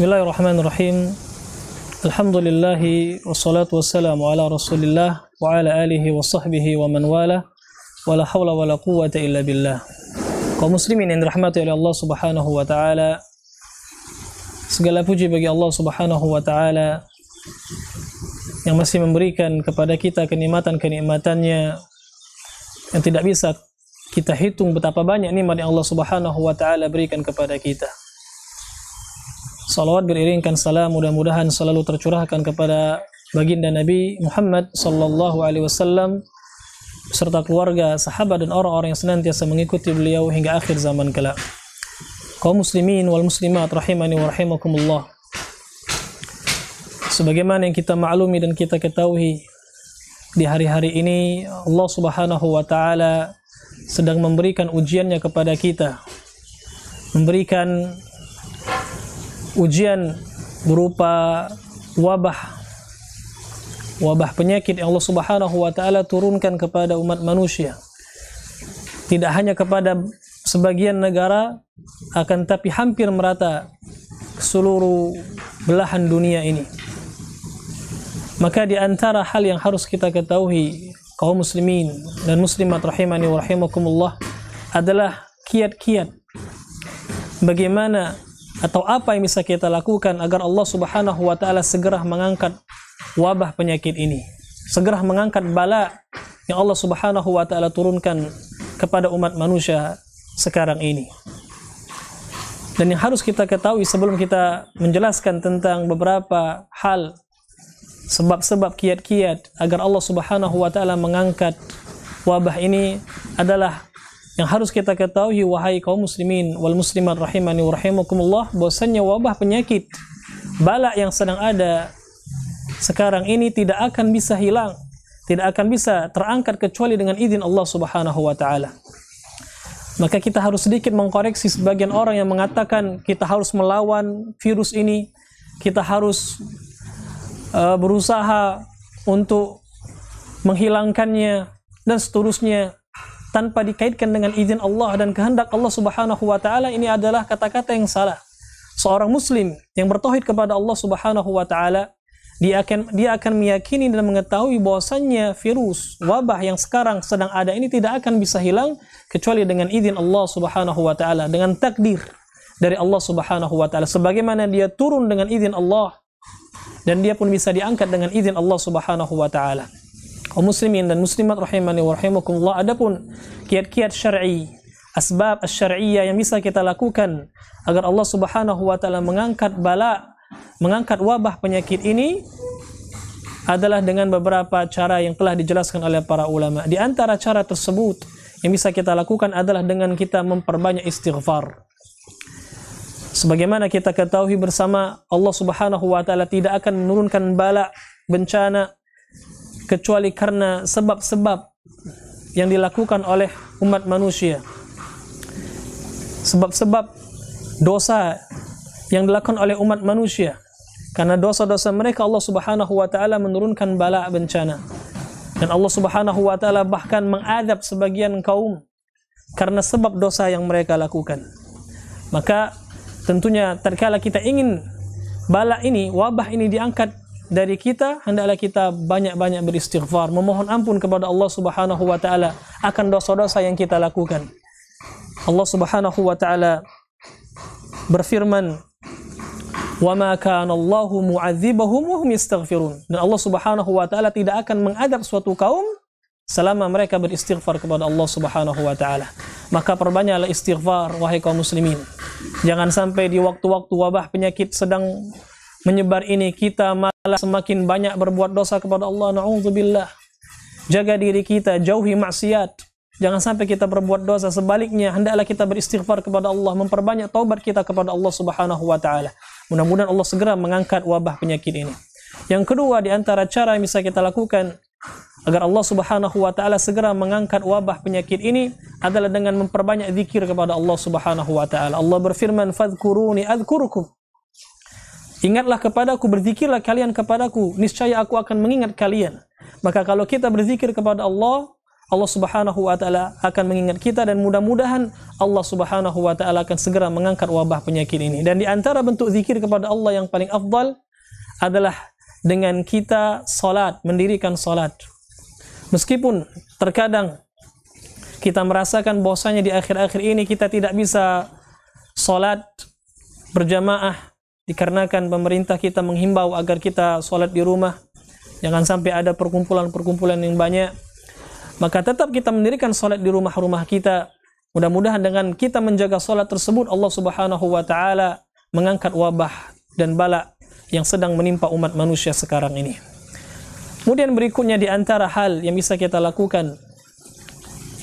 Bismillahirrahmanirrahim. Alhamdulillahi wassalatu wassalamu ala Rasulillah wa ala alihi wa sahbihi wa man wala wa la haula wa quwwata illa billah. Kaum muslimin yang dirahmati oleh Allah Subhanahu wa taala. Segala puji bagi Allah Subhanahu wa taala yang masih memberikan kepada kita kenikmatan-kenikmatannya yang tidak bisa kita hitung betapa banyak nikmat yang Allah Subhanahu wa taala berikan kepada kita. Salawat beriringkan salam mudah-mudahan selalu tercurahkan kepada baginda Nabi Muhammad sallallahu alaihi wasallam serta keluarga, sahabat dan orang-orang yang senantiasa mengikuti beliau hingga akhir zaman kelak. Kaum muslimin wal muslimat rahimani wa rahimakumullah. Sebagaimana yang kita maklumi dan kita ketahui di hari-hari ini Allah Subhanahu wa taala sedang memberikan ujiannya kepada kita. Memberikan ujian berupa wabah wabah penyakit yang Allah Subhanahu wa taala turunkan kepada umat manusia. Tidak hanya kepada sebagian negara akan tapi hampir merata seluruh belahan dunia ini. Maka di antara hal yang harus kita ketahui kaum muslimin dan muslimat rahimani wa rahimakumullah adalah kiat-kiat bagaimana atau apa yang bisa kita lakukan agar Allah Subhanahu wa taala segera mengangkat wabah penyakit ini, segera mengangkat bala yang Allah Subhanahu wa taala turunkan kepada umat manusia sekarang ini. Dan yang harus kita ketahui sebelum kita menjelaskan tentang beberapa hal sebab-sebab kiat-kiat agar Allah Subhanahu wa taala mengangkat wabah ini adalah yang harus kita ketahui wahai kaum muslimin wal muslimat rahimani wa rahimakumullah bahwasanya wabah penyakit balak yang sedang ada sekarang ini tidak akan bisa hilang, tidak akan bisa terangkat kecuali dengan izin Allah Subhanahu wa taala. Maka kita harus sedikit mengkoreksi sebagian orang yang mengatakan kita harus melawan virus ini, kita harus uh, berusaha untuk menghilangkannya dan seterusnya tanpa dikaitkan dengan izin Allah dan kehendak Allah Subhanahu wa taala ini adalah kata-kata yang salah. Seorang muslim yang bertauhid kepada Allah Subhanahu wa taala dia akan dia akan meyakini dan mengetahui bahwasannya virus wabah yang sekarang sedang ada ini tidak akan bisa hilang kecuali dengan izin Allah Subhanahu wa taala dengan takdir dari Allah Subhanahu wa taala sebagaimana dia turun dengan izin Allah dan dia pun bisa diangkat dengan izin Allah Subhanahu wa taala kaum muslimin dan muslimat rahimani wa rahimakumullah adapun kiat-kiat syar'i asbab asy-syar'iyyah yang bisa kita lakukan agar Allah Subhanahu wa taala mengangkat bala mengangkat wabah penyakit ini adalah dengan beberapa cara yang telah dijelaskan oleh para ulama. Di antara cara tersebut yang bisa kita lakukan adalah dengan kita memperbanyak istighfar. Sebagaimana kita ketahui bersama Allah Subhanahu wa taala tidak akan menurunkan bala bencana kecuali karena sebab-sebab yang dilakukan oleh umat manusia. Sebab-sebab dosa yang dilakukan oleh umat manusia. Karena dosa-dosa mereka Allah Subhanahu wa taala menurunkan bala bencana. Dan Allah Subhanahu wa taala bahkan mengadab sebagian kaum karena sebab dosa yang mereka lakukan. Maka tentunya terkala kita ingin bala ini, wabah ini diangkat dari kita hendaklah kita banyak-banyak beristighfar, memohon ampun kepada Allah Subhanahu wa taala akan dosa-dosa yang kita lakukan. Allah Subhanahu wa taala berfirman, "Wa ma kana Allahu mu'adzibahum wa hum yastaghfirun." Dan Allah Subhanahu wa taala tidak akan mengadab suatu kaum selama mereka beristighfar kepada Allah Subhanahu wa taala. Maka perbanyaklah istighfar wahai kaum muslimin. Jangan sampai di waktu-waktu wabah penyakit sedang menyebar ini kita semakin banyak berbuat dosa kepada Allah naudzubillah jaga diri kita jauhi maksiat jangan sampai kita berbuat dosa sebaliknya hendaklah kita beristighfar kepada Allah memperbanyak taubat kita kepada Allah Subhanahu wa taala mudah-mudahan Allah segera mengangkat wabah penyakit ini yang kedua di antara cara yang bisa kita lakukan agar Allah Subhanahu wa taala segera mengangkat wabah penyakit ini adalah dengan memperbanyak zikir kepada Allah Subhanahu wa taala. Allah berfirman, "Fadhkuruni adzkurkum." Ingatlah kepadaku, berzikirlah kalian kepadaku, niscaya aku akan mengingat kalian. Maka kalau kita berzikir kepada Allah, Allah Subhanahu wa taala akan mengingat kita dan mudah-mudahan Allah Subhanahu wa taala akan segera mengangkat wabah penyakit ini. Dan di antara bentuk zikir kepada Allah yang paling afdal adalah dengan kita salat, mendirikan salat. Meskipun terkadang kita merasakan bahwasanya di akhir-akhir ini kita tidak bisa salat berjamaah dikarenakan pemerintah kita menghimbau agar kita sholat di rumah jangan sampai ada perkumpulan-perkumpulan yang banyak maka tetap kita mendirikan sholat di rumah-rumah kita mudah-mudahan dengan kita menjaga sholat tersebut Allah subhanahu wa ta'ala mengangkat wabah dan bala yang sedang menimpa umat manusia sekarang ini kemudian berikutnya di antara hal yang bisa kita lakukan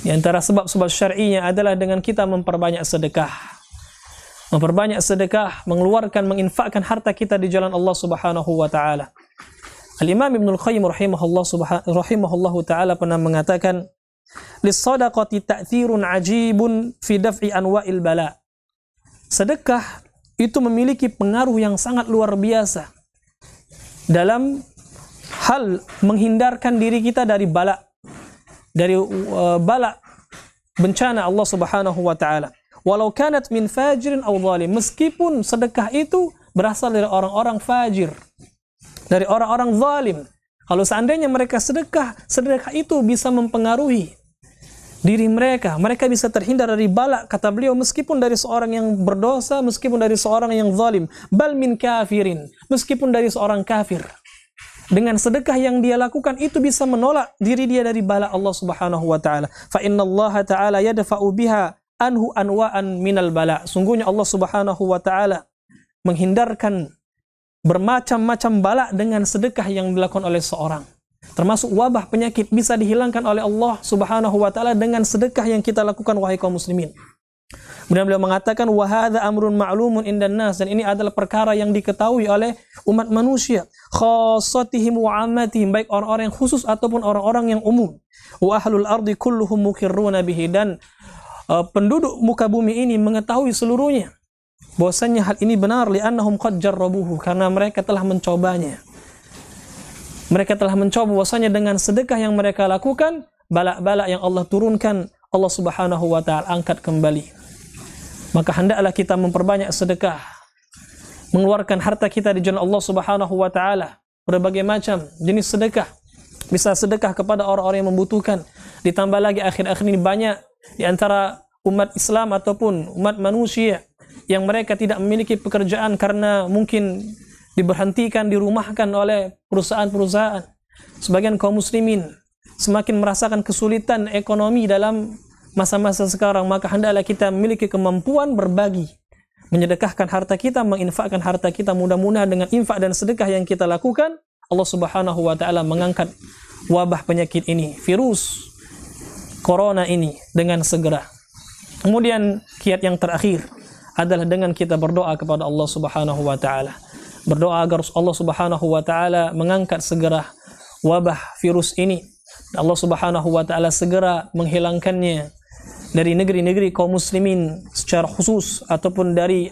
di antara sebab-sebab syari'inya adalah dengan kita memperbanyak sedekah memperbanyak sedekah, mengeluarkan, menginfakkan harta kita di jalan Allah Subhanahu wa taala. Al-Imam Ibnu Al-Qayyim rahimahullah rahimahullah taala pernah mengatakan, "Lis-shadaqati ta'thirun 'ajibun fi daf'i anwa'il bala." Sedekah itu memiliki pengaruh yang sangat luar biasa dalam hal menghindarkan diri kita dari bala dari uh, bala bencana Allah Subhanahu wa taala walau kanat min fajirin aw zalim meskipun sedekah itu berasal dari orang-orang fajir dari orang-orang zalim kalau seandainya mereka sedekah sedekah itu bisa mempengaruhi diri mereka mereka bisa terhindar dari balak kata beliau meskipun dari seorang yang berdosa meskipun dari seorang yang zalim bal min kafirin meskipun dari seorang kafir dengan sedekah yang dia lakukan itu bisa menolak diri dia dari bala Allah Subhanahu wa taala. Fa inna Allah taala yadfa'u biha anhu anwa'an minal bala. Sungguhnya Allah Subhanahu wa taala menghindarkan bermacam-macam bala dengan sedekah yang dilakukan oleh seorang. Termasuk wabah penyakit bisa dihilangkan oleh Allah Subhanahu wa taala dengan sedekah yang kita lakukan wahai kaum muslimin. Kemudian beliau mengatakan wahada amrun ma'lumun indan nas dan ini adalah perkara yang diketahui oleh umat manusia khassatihim wa ammatihim baik orang-orang yang khusus ataupun orang-orang yang umum wa ahlul ardi kulluhum muqirruna bihi dan uh, penduduk muka bumi ini mengetahui seluruhnya. Bahwasanya hal ini benar li'annahum qad jarrabuhu karena mereka telah mencobanya. Mereka telah mencoba bahwasanya dengan sedekah yang mereka lakukan, balak-balak yang Allah turunkan, Allah Subhanahu wa taala angkat kembali. Maka hendaklah kita memperbanyak sedekah. Mengeluarkan harta kita di jalan Allah Subhanahu wa taala, berbagai macam jenis sedekah. Bisa sedekah kepada orang-orang yang membutuhkan. Ditambah lagi akhir-akhir ini banyak di antara umat Islam ataupun umat manusia yang mereka tidak memiliki pekerjaan karena mungkin diberhentikan, dirumahkan oleh perusahaan-perusahaan. Sebagian kaum muslimin semakin merasakan kesulitan ekonomi dalam masa-masa sekarang, maka hendaklah kita memiliki kemampuan berbagi, menyedekahkan harta kita, menginfakkan harta kita. Mudah-mudahan dengan infak dan sedekah yang kita lakukan, Allah Subhanahu wa taala mengangkat wabah penyakit ini, virus corona ini dengan segera. Kemudian kiat yang terakhir adalah dengan kita berdoa kepada Allah Subhanahu wa taala. Berdoa agar Allah Subhanahu wa taala mengangkat segera wabah virus ini. Allah Subhanahu wa taala segera menghilangkannya dari negeri-negeri kaum muslimin secara khusus ataupun dari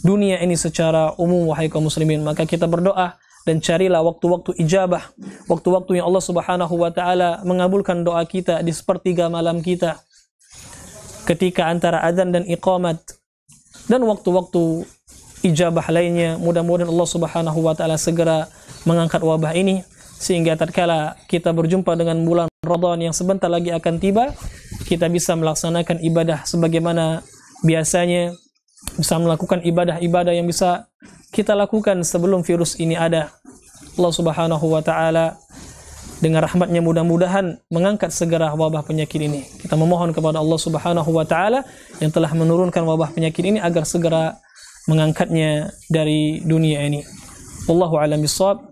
dunia ini secara umum wahai kaum muslimin. Maka kita berdoa dan carilah waktu-waktu ijabah, waktu-waktu yang Allah Subhanahu wa taala mengabulkan doa kita di sepertiga malam kita. Ketika antara azan dan iqamat dan waktu-waktu ijabah lainnya, mudah-mudahan Allah Subhanahu wa taala segera mengangkat wabah ini sehingga tatkala kita berjumpa dengan bulan Ramadan yang sebentar lagi akan tiba, kita bisa melaksanakan ibadah sebagaimana biasanya, bisa melakukan ibadah-ibadah yang bisa kita lakukan sebelum virus ini ada. Allah Subhanahu wa taala dengan rahmatnya mudah-mudahan mengangkat segera wabah penyakit ini. Kita memohon kepada Allah Subhanahu wa taala yang telah menurunkan wabah penyakit ini agar segera mengangkatnya dari dunia ini. Wallahu a'lam bishawab.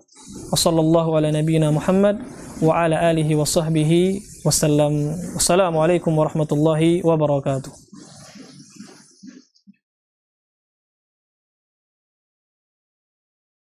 Wassallallahu ala nabiyyina Muhammad wa ala alihi wa sahbihi wasallam. Wassalamualaikum warahmatullahi wabarakatuh.